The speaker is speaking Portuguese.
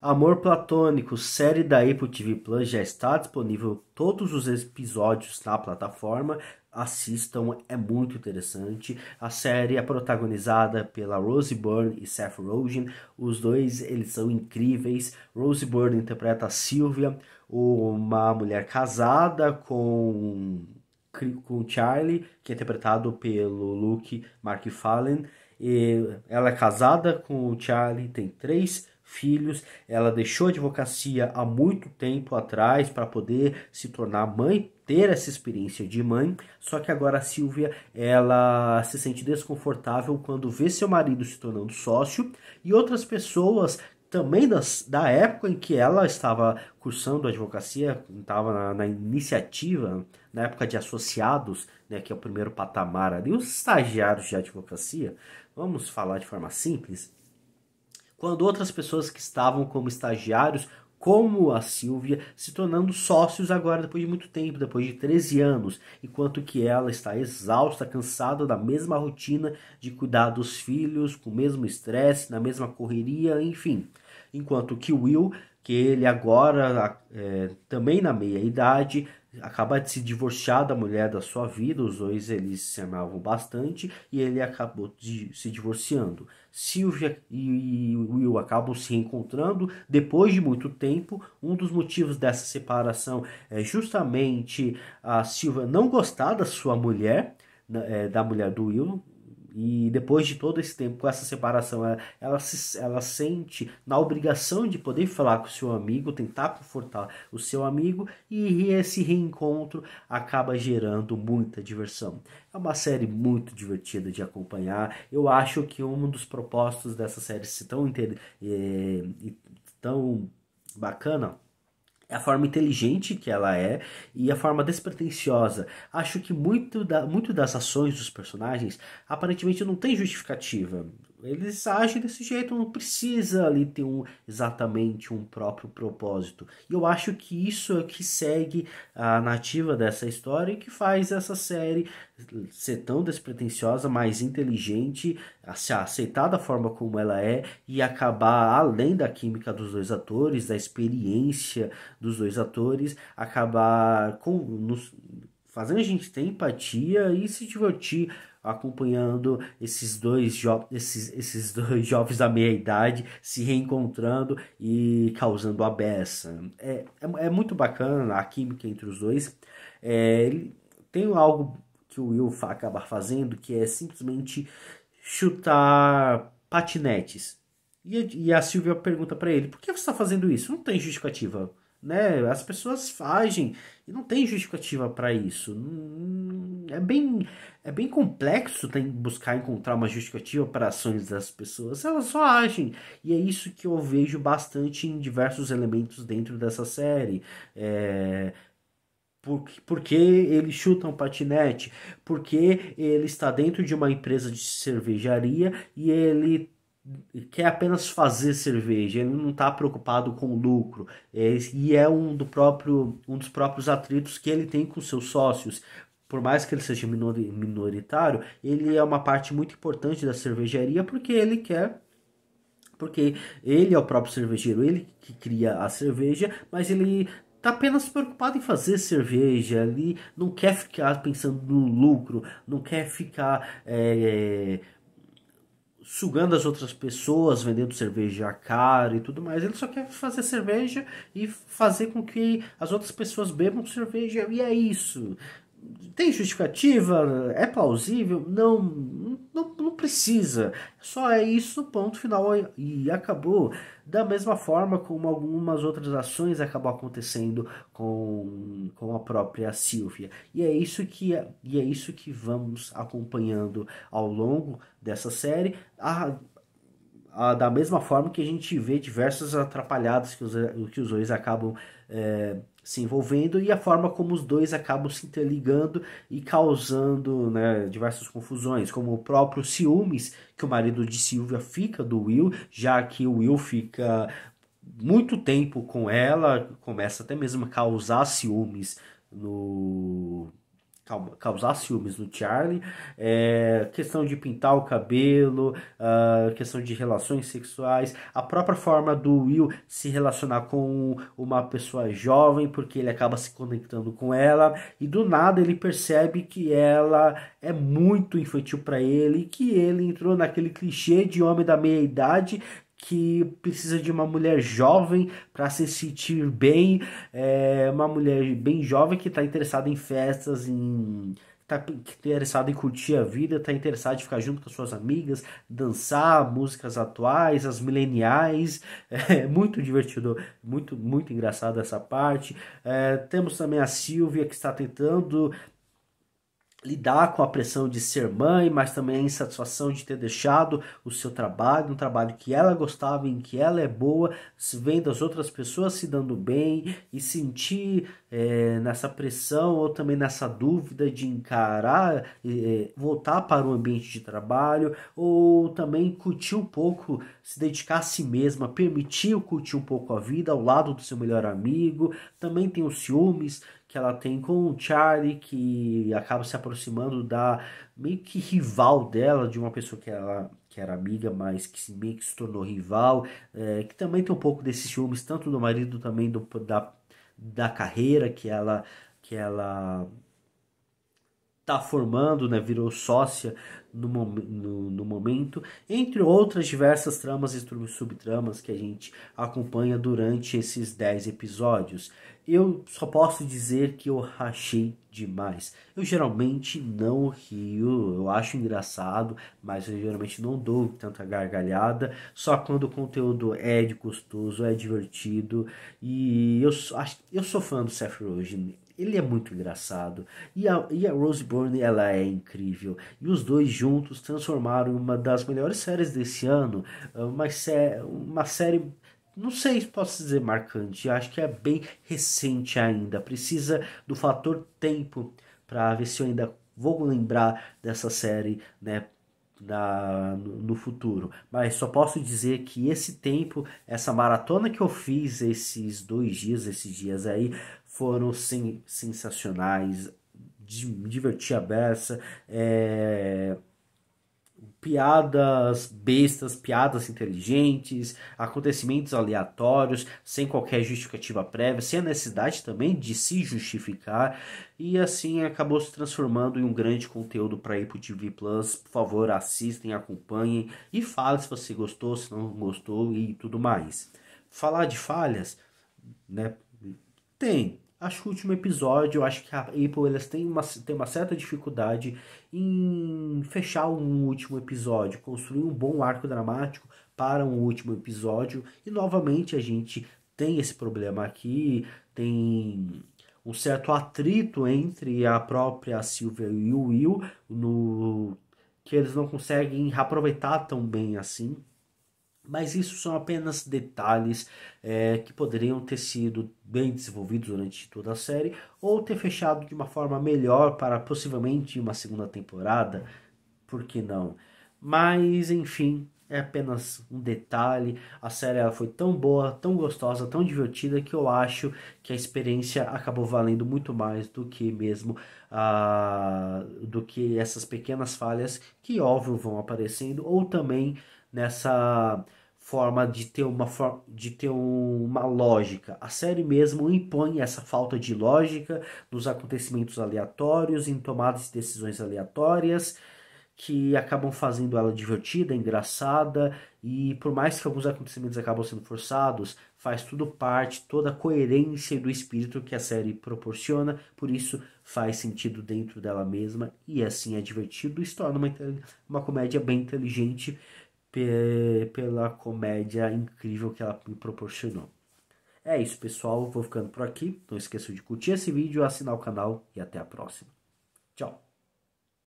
Amor Platônico, série da Apple TV Plus, já está disponível todos os episódios na plataforma. Assistam, é muito interessante. A série é protagonizada pela Rose Byrne e Seth Rogen. Os dois, eles são incríveis. Rose Byrne interpreta a Sylvia, uma mulher casada com com Charlie, que é interpretado pelo Luke McFarlane. E ela é casada com o Charlie, tem três filhos, ela deixou a advocacia há muito tempo atrás para poder se tornar mãe, ter essa experiência de mãe, só que agora a Silvia, ela se sente desconfortável quando vê seu marido se tornando sócio e outras pessoas também das, da época em que ela estava cursando a advocacia, estava na, na, iniciativa, na época de associados, né, que é o primeiro patamar ali, os estagiários de advocacia, vamos falar de forma simples, quando outras pessoas que estavam como estagiários, como a Silvia, se tornando sócios agora depois de muito tempo, depois de 13 anos, enquanto que ela está exausta, cansada da mesma rotina de cuidar dos filhos, com o mesmo estresse, na mesma correria, enfim. Enquanto que Will, que ele agora é, também na meia idade, acaba de se divorciar da mulher da sua vida, os dois eles se amavam bastante e ele acabou de, se divorciando. Sylvia e Will acabam se reencontrando depois de muito tempo. Um dos motivos dessa separação é justamente a Sylvia não gostar da sua mulher, né, é, da mulher do Will, e depois de todo esse tempo com essa separação, ela, ela, se, ela sente na obrigação de poder falar com o seu amigo, tentar confortar o seu amigo, e esse reencontro acaba gerando muita diversão. É uma série muito divertida de acompanhar. Eu acho que um dos propósitos dessa série tão, inter... É, tão bacana é a forma inteligente que ela é e a forma despretensiosa. Acho que muito, da, muito das ações dos personagens aparentemente não tem justificativa. Eles agem desse jeito, não precisa ali ter um, exatamente um próprio propósito. E eu acho que isso é que segue a nativa dessa história e que faz essa série ser tão despretensiosa, mais inteligente, se aceitar da forma como ela é e acabar, além da química dos dois atores, da experiência dos dois atores, acabar com, nos, fazendo a gente ter empatia e se divertir acompanhando esses dois, jo esses, esses dois jovens da meia idade se reencontrando e causando a beça. É, é, é muito bacana a química entre os dois. É, tem algo que o Will acaba fazendo que é simplesmente chutar patinetes. E, e a Silvia pergunta para ele: por que você está fazendo isso? Não tem justificativa né? As pessoas agem e não tem justificativa para isso. Hum, hum, é bem, é bem complexo tem buscar encontrar uma justificativa para ações das pessoas. Elas só agem e é isso que eu vejo bastante em diversos elementos dentro dessa série. É... por porque ele chuta um patinete, porque ele está dentro de uma empresa de cervejaria e ele quer apenas fazer cerveja, ele não está preocupado com lucro. É, e é um, do próprio, um dos próprios atritos que ele tem com seus sócios. Por mais que ele seja minoritário, ele é uma parte muito importante da cervejaria porque ele quer. Porque ele é o próprio cervejeiro, ele que cria a cerveja, mas ele está apenas preocupado em fazer cerveja ali, não quer ficar pensando no lucro, não quer ficar é, sugando as outras pessoas, vendendo cerveja cara e tudo mais. Ele só quer fazer cerveja e fazer com que as outras pessoas bebam cerveja. E é isso. Tem justificativa? É plausível? Não, precisa. Só é isso, ponto final e acabou. Da mesma forma como algumas outras ações acabam acontecendo com, com a própria Silvia. E é isso que e é isso que vamos acompanhando ao longo dessa série. A, a, da mesma forma que a gente vê diversas atrapalhadas que os, que os dois acabam é, se envolvendo e a forma como os dois acabam se interligando e causando né, diversas confusões, como o próprio ciúmes que o marido de Silvia fica do Will, já que o Will fica muito tempo com ela, começa até mesmo a causar ciúmes no causar ciúmes no Charlie, é, questão de pintar o cabelo, uh, questão de relações sexuais, a própria forma do Will se relacionar com uma pessoa jovem, porque ele acaba se conectando com ela, e do nada ele percebe que ela é muito infantil para ele, que ele entrou naquele clichê de homem da meia idade que precisa de uma mulher jovem para se sentir bem, é, uma mulher bem jovem que está interessada em festas, em tá interessada em curtir a vida, tá interessada em ficar junto com as suas amigas, dançar músicas atuais, as mileniais, é muito divertido, muito muito engraçado essa parte. É, temos também a Silvia que está tentando lidar com a pressão de ser mãe, mas também a insatisfação de ter deixado o seu trabalho, um trabalho que ela gostava, em que ela é boa, se vendo as outras pessoas se dando bem e sentir é, nessa pressão ou também nessa dúvida de encarar, é, voltar para o ambiente de trabalho ou também curtir um pouco, se dedicar a si mesma, permitir curtir um pouco a vida ao lado do seu melhor amigo. Também tem os ciúmes que ela tem com o Charlie, que acaba se aproximando da meio que rival dela, de uma pessoa que ela que era amiga, mas que se meio que se tornou rival, é, que também tem um pouco desses ciúmes, tanto do marido também do, da, da carreira que ela que ela está formando, né, virou sócia no, no, no, momento, entre outras diversas tramas e subtramas que a gente acompanha durante esses 10 episódios. Eu só posso dizer que eu rachei demais. Eu geralmente não rio, eu acho engraçado, mas eu geralmente não dou tanta gargalhada, só quando o conteúdo é de gostoso, é divertido, e eu, eu sou fã do Seth Rogen, ele é muito engraçado. E a, e a Rose Byrne, ela é incrível. E os dois juntos transformaram uma das melhores séries desse ano, ah, uma, sé uma série não sei se posso dizer marcante, acho que é bem recente ainda. Precisa do fator tempo para ver se eu ainda vou lembrar dessa série, né? Na, no futuro, mas só posso dizer que esse tempo, essa maratona que eu fiz esses dois dias, esses dias aí, foram sim, sensacionais, divertir a beça, é, piadas bestas, piadas inteligentes, acontecimentos aleatórios, sem qualquer justificativa prévia, sem a necessidade também de se justificar, e assim acabou se transformando em um grande conteúdo para Apple TV Plus. Por favor, assistem, acompanhem e fale se você gostou, se não gostou e tudo mais. Falar de falhas, né? Tem, acho que o último episódio, eu acho que a Apple elas têm uma, têm uma certa dificuldade em fechar um último episódio, construir um bom arco dramático para um último episódio. E novamente a gente tem esse problema aqui, tem um certo atrito entre a própria Silvia e o Will no que eles não conseguem aproveitar tão bem assim. Mas isso são apenas detalhes é, que poderiam ter sido bem desenvolvidos durante toda a série ou ter fechado de uma forma melhor para possivelmente uma segunda temporada, por que não? Mas enfim, é apenas um detalhe. A série ela foi tão boa, tão gostosa, tão divertida que eu acho que a experiência acabou valendo muito mais do que mesmo ah, do que essas pequenas falhas que óbvio vão aparecendo ou também nessa forma de ter uma de ter uma lógica. A série mesmo impõe essa falta de lógica nos acontecimentos aleatórios, em tomadas de decisões aleatórias, que acabam fazendo ela divertida, engraçada e por mais que alguns acontecimentos acabam sendo forçados, faz tudo parte, toda a coerência do espírito que a série proporciona, por isso faz sentido dentro dela mesma e assim é divertido e se torna uma, uma comédia bem inteligente pela comédia incrível que ela me proporcionou. É isso, pessoal. Vou ficando por aqui. Não esqueça de curtir esse vídeo, assinar o canal e até a próxima. Tchau!